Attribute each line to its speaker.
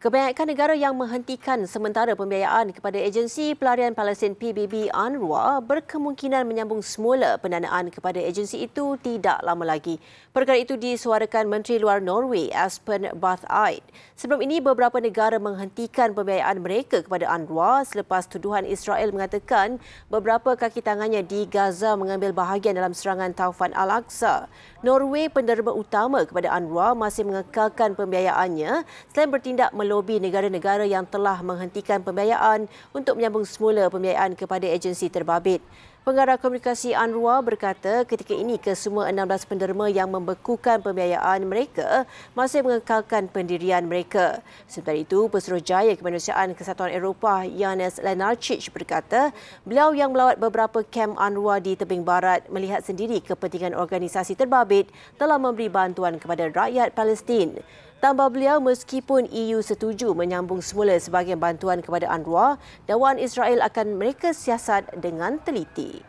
Speaker 1: Kebanyakan negara yang menghentikan sementara pembiayaan kepada agensi pelarian Palestin PBB UNRWA berkemungkinan menyambung semula pendanaan kepada agensi itu tidak lama lagi. Perkara itu disuarakan Menteri Luar Norway Aspen Barth-Eide. Sebelum ini beberapa negara menghentikan pembiayaan mereka kepada UNRWA selepas tuduhan Israel mengatakan beberapa kaki tangannya di Gaza mengambil bahagian dalam serangan Taufan Al-Aqsa. Norway penderma utama kepada UNRWA masih mengekalkan pembiayaannya selain bertindak melalui melobi negara-negara yang telah menghentikan pembiayaan untuk menyambung semula pembiayaan kepada agensi terbabit. Pengarah Komunikasi Anwar berkata ketika ini kesemua 16 penderma yang membekukan pembiayaan mereka masih mengekalkan pendirian mereka. Sementara itu, Pesuruh Jaya Kemanusiaan Kesatuan Eropah Yanis Lenarcic berkata beliau yang melawat beberapa kem Anwar di Tebing Barat melihat sendiri kepentingan organisasi terbabit telah memberi bantuan kepada rakyat Palestin. Tambah beliau, meskipun EU setuju menyambung semula sebagian bantuan kepada UNRWA, dakwaan Israel akan mereka siasat dengan teliti.